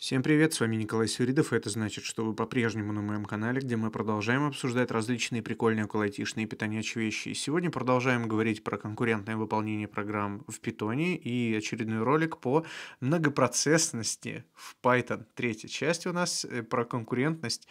Всем привет, с вами Николай Сверидов. и это значит, что вы по-прежнему на моем канале, где мы продолжаем обсуждать различные прикольные околоайтишные питонячьи вещи. И сегодня продолжаем говорить про конкурентное выполнение программ в Питоне и очередной ролик по многопроцессности в Python. Третья часть у нас э, про конкурентность.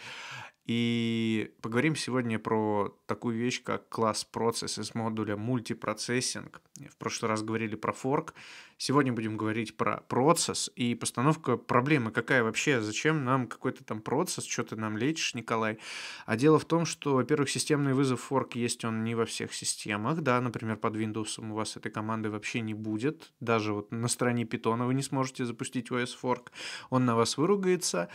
И поговорим сегодня про такую вещь, как класс процесс из модуля мультипроцессинг. В прошлый раз говорили про форк. Сегодня будем говорить про процесс и постановка проблемы. Какая вообще? Зачем нам какой-то там процесс? Что ты нам лечишь, Николай? А дело в том, что, во-первых, системный вызов форк есть он не во всех системах. Да, например, под Windows у вас этой команды вообще не будет. Даже вот на стороне Python вы не сможете запустить OS форк. Он на вас выругается.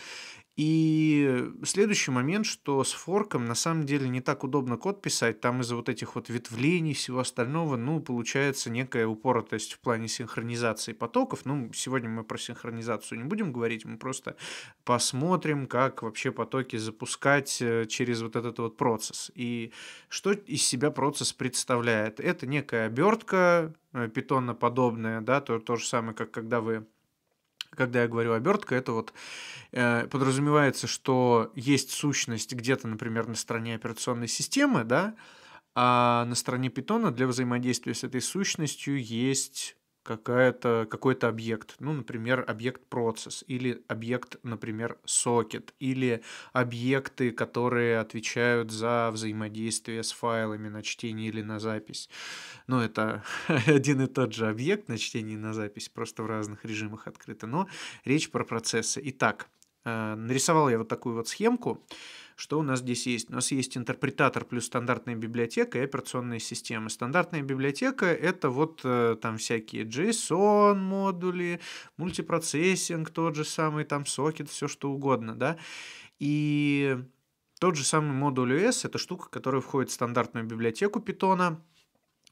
И следующий момент, что с форком на самом деле не так удобно код писать, там из-за вот этих вот ветвлений всего остального, ну, получается некая упоротость в плане синхронизации потоков. Ну, сегодня мы про синхронизацию не будем говорить, мы просто посмотрим, как вообще потоки запускать э, через вот этот вот процесс. И что из себя процесс представляет? Это некая обертка э, питонно-подобная, да, то, то же самое, как когда вы когда я говорю обертка, это вот э, подразумевается, что есть сущность где-то, например, на стороне операционной системы, да, а на стороне питона для взаимодействия с этой сущностью есть какая-то, какой-то объект, ну, например, объект процесс или объект, например, сокет, или объекты, которые отвечают за взаимодействие с файлами на чтение или на запись. Ну, это один и тот же объект на чтение и на запись, просто в разных режимах открыто, но речь про процессы. Итак, э, нарисовал я вот такую вот схемку, что у нас здесь есть? У нас есть интерпретатор плюс стандартная библиотека и операционные системы. Стандартная библиотека — это вот э, там всякие JSON-модули, мультипроцессинг тот же самый, там сокет, все что угодно, да. И тот же самый модуль US — это штука, которая входит в стандартную библиотеку Питона,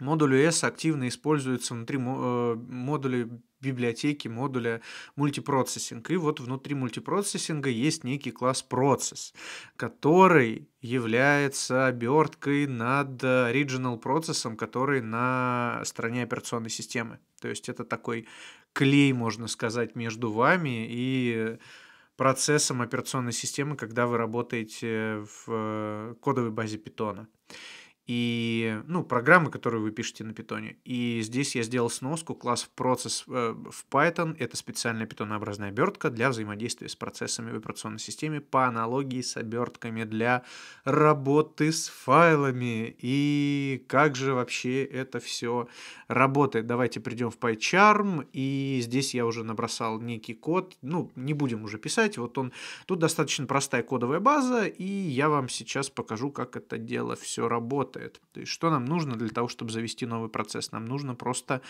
Модуль US активно используется внутри э, модулей библиотеки модуля мультипроцессинг. И вот внутри мультипроцессинга есть некий класс процесс, который является оберткой над original э, процессом, который на стороне операционной системы. То есть это такой клей, можно сказать, между вами и процессом операционной системы, когда вы работаете в э, кодовой базе питона и, ну, программы, которые вы пишете на питоне. И здесь я сделал сноску, класс в процесс э, в Python, это специальная питонообразная обертка для взаимодействия с процессами в операционной системе по аналогии с обертками для работы с файлами. И как же вообще это все работает? Давайте придем в PyCharm, и здесь я уже набросал некий код, ну, не будем уже писать, вот он, тут достаточно простая кодовая база, и я вам сейчас покажу, как это дело все работает работает. То есть что нам нужно для того, чтобы завести новый процесс? Нам нужно просто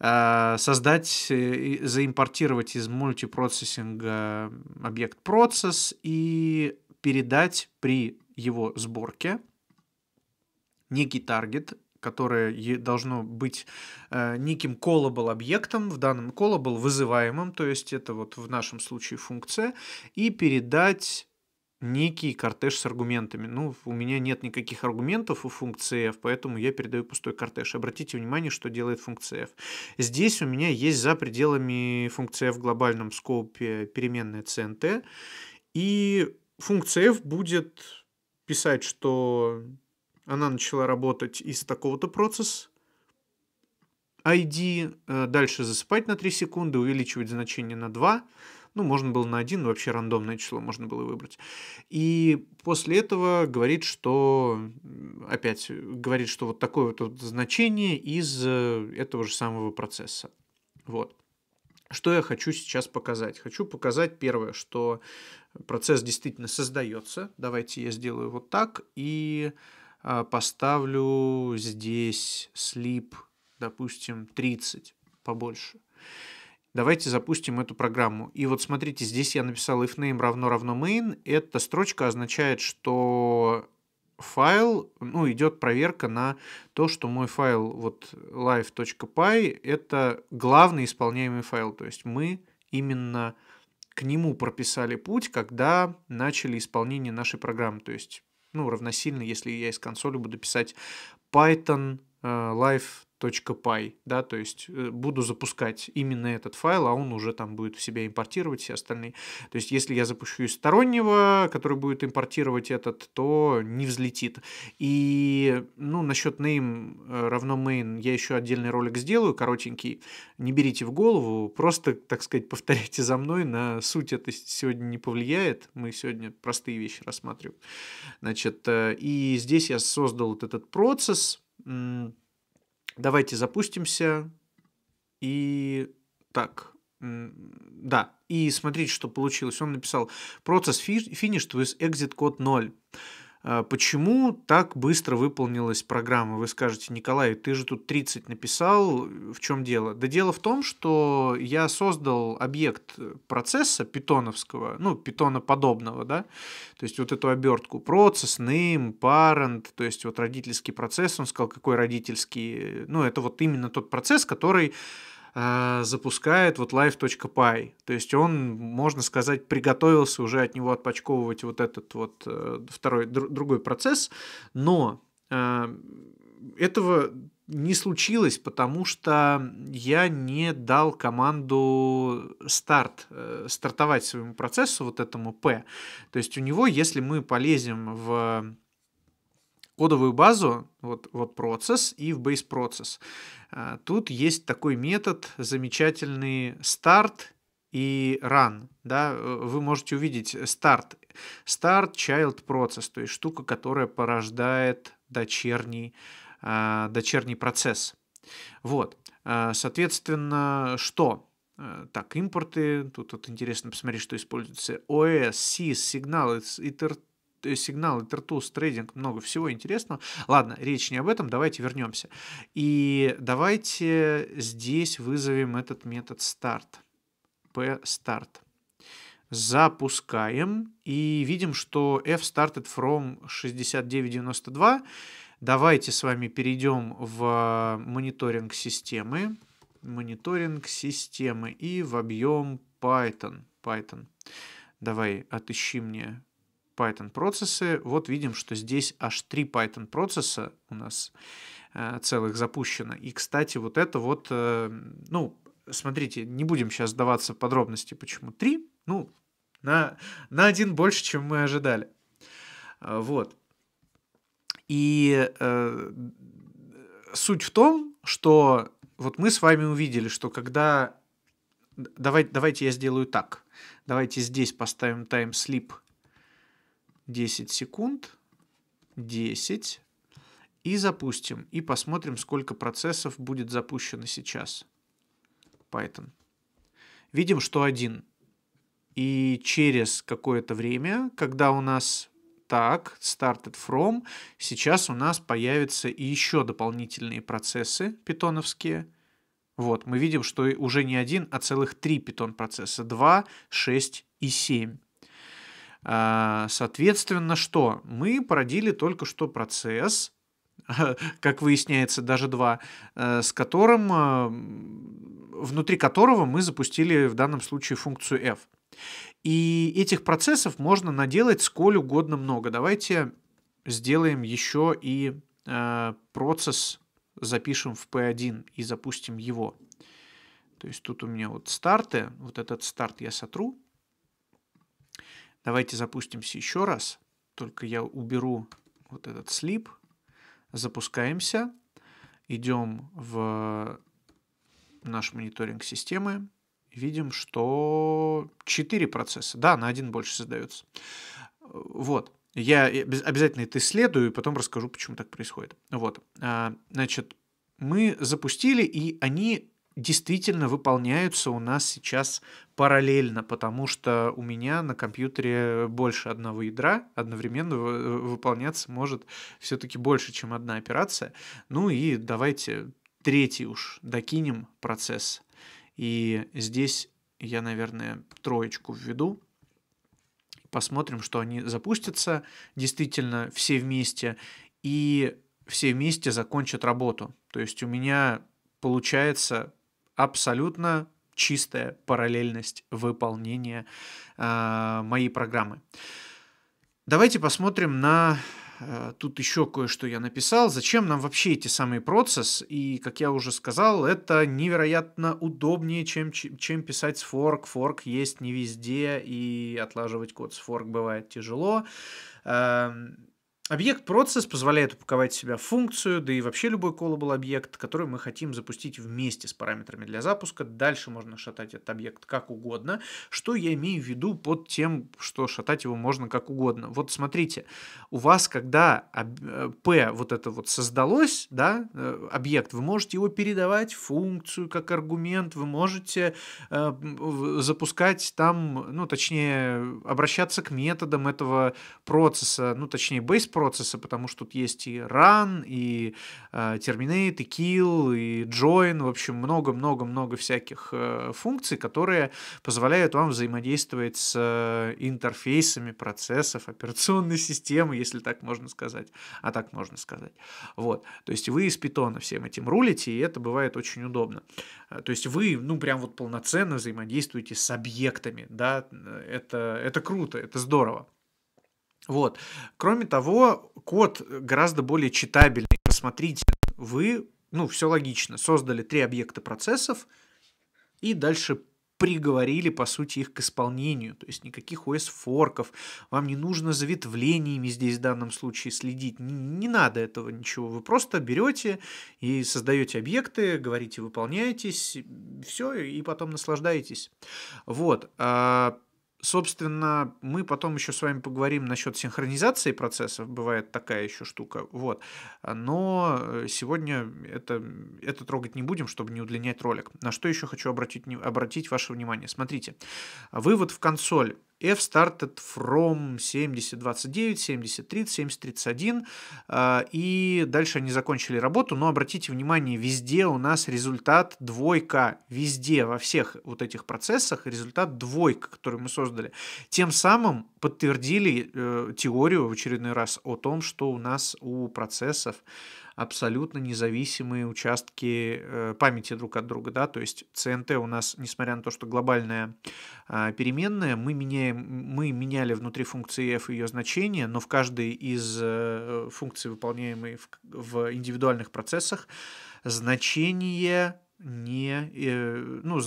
э, создать, э, заимпортировать из мультипроцессинга объект-процесс и передать при его сборке некий таргет, которое должно быть э, неким callable объектом, в данном callable вызываемым, то есть это вот в нашем случае функция, и передать некий кортеж с аргументами. Ну, у меня нет никаких аргументов у функции f, поэтому я передаю пустой кортеж. Обратите внимание, что делает функция f. Здесь у меня есть за пределами функции f в глобальном скопе переменная cnt, и функция f будет писать, что она начала работать из такого-то процесса, ID, э, дальше засыпать на 3 секунды, увеличивать значение на 2, ну, можно было на один, вообще рандомное число можно было выбрать. И после этого говорит, что опять говорит, что вот такое вот значение из э, этого же самого процесса. Вот. Что я хочу сейчас показать? Хочу показать первое, что процесс действительно создается. Давайте я сделаю вот так и а, поставлю здесь слип допустим, 30 побольше. Давайте запустим эту программу. И вот смотрите, здесь я написал if name равно равно main. Эта строчка означает, что файл, ну, идет проверка на то, что мой файл, вот live.py, это главный исполняемый файл. То есть мы именно к нему прописали путь, когда начали исполнение нашей программы. То есть, ну, равносильно, если я из консоли буду писать Python э, live .py, да, то есть э, буду запускать именно этот файл, а он уже там будет в себя импортировать все остальные. То есть если я запущу из стороннего, который будет импортировать этот, то не взлетит. И, ну, насчет name э, равно main я еще отдельный ролик сделаю, коротенький, не берите в голову, просто, так сказать, повторяйте за мной, на суть это сегодня не повлияет, мы сегодня простые вещи рассматриваем. Значит, э, и здесь я создал вот этот процесс, Давайте запустимся. И так, да, и смотрите, что получилось. Он написал, процесс finished with exit код 0. А почему так быстро выполнилась программа? Вы скажете, Николай, ты же тут 30 написал, э, в чем дело? Да дело в том, что я создал объект э, процесса питоновского, ну, питоноподобного, да, то есть вот эту обертку процесс, name, parent, то есть вот родительский процесс, он сказал, какой родительский, э, ну, это вот именно тот процесс, который а, запускает вот live.py. То есть он, можно сказать, приготовился уже от него отпочковывать вот этот вот э, второй, другой процесс, но а, этого не случилось, потому что я не дал команду старт, э, стартовать своему процессу, вот этому P. То есть у него, если мы полезем в кодовую базу, вот, вот процесс и в base процесс. А, тут есть такой метод замечательный старт и run, да, э, вы можете увидеть старт, start child процесс, то есть штука, которая порождает дочерний, а, дочерний процесс. Вот, а, соответственно, что? Э, так, импорты, тут вот интересно посмотреть, что используется. OS, SIS, сигналы, Э, сигналы, тертус, трейдинг, много всего интересного. Ладно, речь не об этом, давайте вернемся. И давайте здесь вызовем этот метод start. P-старт. Запускаем и видим, что F started from 6992. Давайте с вами перейдем в мониторинг системы. Мониторинг системы и в объем Python. Python. Давай, отыщи мне Python процессы. Вот видим, что здесь аж три Python процесса у нас э, целых запущено. И, кстати, вот это вот, э, ну, смотрите, не будем сейчас сдаваться в подробности, почему три. Ну, на, на один больше, чем мы ожидали. Э, вот. И э, суть в том, что вот мы с вами увидели, что когда... Давайте, давайте я сделаю так. Давайте здесь поставим time sleep 10 секунд, 10, и запустим, и посмотрим, сколько процессов будет запущено сейчас. Python. Видим, что один. И через какое-то время, когда у нас так, started from, сейчас у нас появятся еще дополнительные процессы питоновские. Вот, мы видим, что уже не один, а целых три питон процесса. два, шесть и семь. А, соответственно, что? Мы породили только что процесс, как выясняется, даже два, э, с которым, а, внутри которого мы запустили в данном случае функцию f. И этих процессов можно наделать сколь угодно много. Давайте сделаем еще и э, процесс, запишем в p1 и запустим его. То есть тут у меня вот старты, вот этот старт я сотру, Давайте запустимся еще раз. Только я уберу вот этот слип. Запускаемся. Идем в наш мониторинг системы. Видим, что 4 процесса. Да, на один больше создается. Вот. Я обязательно это исследую и потом расскажу, почему так происходит. Вот. А, значит, мы запустили, и они действительно выполняются у нас сейчас параллельно, потому что у меня на компьютере больше одного ядра, одновременно э, выполняться может все-таки больше, чем одна операция. Ну и давайте третий уж докинем процесс. И здесь я, наверное, троечку введу, посмотрим, что они запустятся действительно все вместе, и все вместе закончат работу. То есть у меня получается абсолютно чистая параллельность выполнения э, моей программы. Давайте посмотрим на... Э, тут еще кое-что я написал. Зачем нам вообще эти самые процесс? И, как я уже сказал, это невероятно удобнее, чем, чем писать с fork Форк есть не везде, и отлаживать код с fork бывает тяжело. Э, Объект-процесс позволяет упаковать в себя функцию, да и вообще любой callable объект, который мы хотим запустить вместе с параметрами для запуска. Дальше можно шатать этот объект как угодно. Что я имею в виду под тем, что шатать его можно как угодно? Вот смотрите, у вас, когда э, P вот это вот создалось, да, э, объект, вы можете его передавать в функцию как аргумент, вы можете э, запускать там, ну, точнее, обращаться к методам этого процесса, ну, точнее, base процесса, потому что тут есть и run, и э, terminate, и kill, и join, в общем, много-много-много всяких э, функций, которые позволяют вам взаимодействовать с э, интерфейсами процессов операционной системы, если так можно сказать, а так можно сказать. Вот, то есть вы из питона всем этим рулите, и это бывает очень удобно. Э, то есть вы, ну, прям вот полноценно взаимодействуете с объектами, да, э, это, это круто, это здорово. Вот. Кроме того, код гораздо более читабельный. Посмотрите, вы, ну, все логично, создали три объекта процессов и дальше приговорили, по сути, их к исполнению. То есть никаких OS-форков, вам не нужно за ветвлениями здесь в данном случае следить. Не, не надо этого ничего. Вы просто берете и создаете объекты, говорите, выполняетесь, все, и потом наслаждаетесь. Вот. А собственно, мы потом еще с вами поговорим насчет синхронизации процессов, бывает такая еще штука, вот. Но э, сегодня это, это трогать не будем, чтобы не удлинять ролик. На что еще хочу обратить, обратить ваше внимание. Смотрите, вывод в консоль F started from 7029, 7030, 7031, и дальше они закончили работу, но обратите внимание, везде у нас результат двойка, везде, во всех вот этих процессах результат двойка, который мы создали. Тем самым подтвердили э, теорию в очередной раз о том, что у нас у процессов абсолютно независимые участки э, памяти друг от друга, да, то есть ЦНТ у нас, несмотря на то, что глобальная а, переменная, мы, меняем, мы меняли внутри функции f ее значение, но в каждой из э, функций, выполняемой в индивидуальных процессах, значение не, э, ну,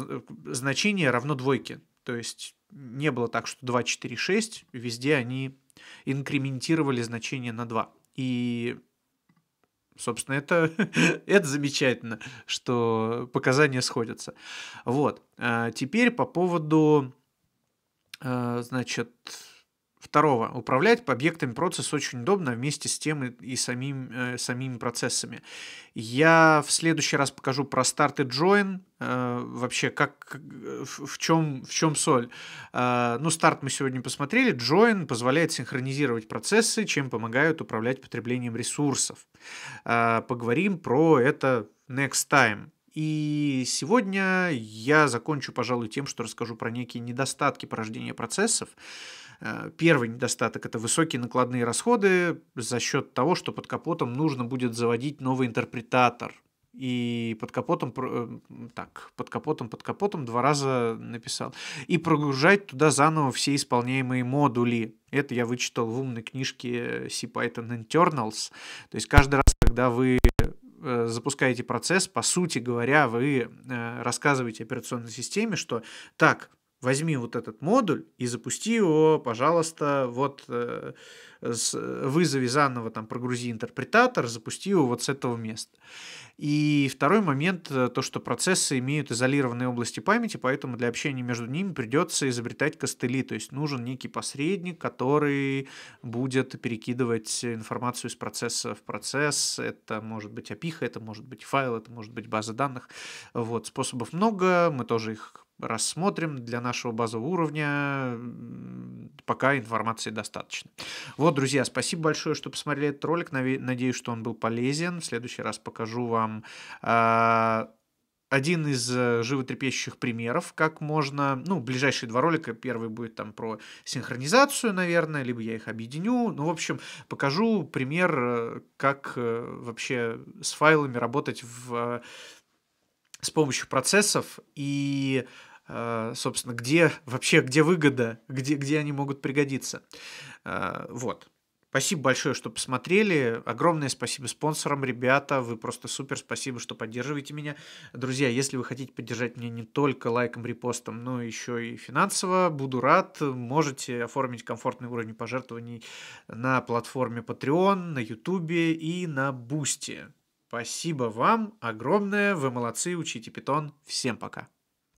значение равно двойке. То есть не было так, что 2, 4, 6, везде они инкрементировали значение на 2. И Собственно, это, это замечательно, что показания сходятся. Вот. А теперь по поводу, э, значит, Второго. Управлять объектами процесса очень удобно вместе с тем и, и самим, э, самими процессами. Я в следующий раз покажу про старт и join, э, вообще как, в, чем, в чем соль. Э, ну, старт мы сегодня посмотрели. Join позволяет синхронизировать процессы, чем помогают управлять потреблением ресурсов. Э, поговорим про это next time. И сегодня я закончу, пожалуй, тем, что расскажу про некие недостатки порождения процессов. Э, первый недостаток – это высокие накладные расходы за счет того, что под капотом нужно будет заводить новый интерпретатор. И под капотом, э, так, под капотом, под капотом два раза написал. И прогружать туда заново все исполняемые модули. Это я вычитал в умной книжке э, CPython Internals. То есть каждый раз, когда вы запускаете процесс, по сути говоря, вы рассказываете операционной системе, что так, Возьми вот этот модуль и запусти его, пожалуйста, вот э, с, э, вызови заново, там, прогрузи интерпретатор, запусти его вот с этого места. И второй момент, э, то, что процессы имеют изолированные области памяти, поэтому для общения между ними придется изобретать костыли, то есть нужен некий посредник, который будет перекидывать информацию из процесса в процесс, это может быть опиха, это может быть файл, это может быть база данных, вот, способов много, мы тоже их рассмотрим для нашего базового уровня. Пока информации достаточно. Вот, друзья, спасибо большое, что посмотрели этот ролик. Надеюсь, что он был полезен. В следующий раз покажу вам а, один из э, животрепещущих примеров, как можно... Ну, ближайшие два ролика. Первый будет там про синхронизацию, наверное, либо я их объединю. Ну, в общем, покажу пример, э, как э, вообще с файлами работать в, с помощью процессов и а, собственно, где вообще, где выгода, где, где они могут пригодиться. А, вот. Спасибо большое, что посмотрели. Огромное спасибо спонсорам, ребята. Вы просто супер. Спасибо, что поддерживаете меня. Друзья, если вы хотите поддержать меня не только лайком, репостом, но еще и финансово, буду рад. Можете оформить комфортный уровень пожертвований на платформе Patreon, на YouTube и на Boosty. Спасибо вам огромное. Вы молодцы. Учите питон. Всем пока.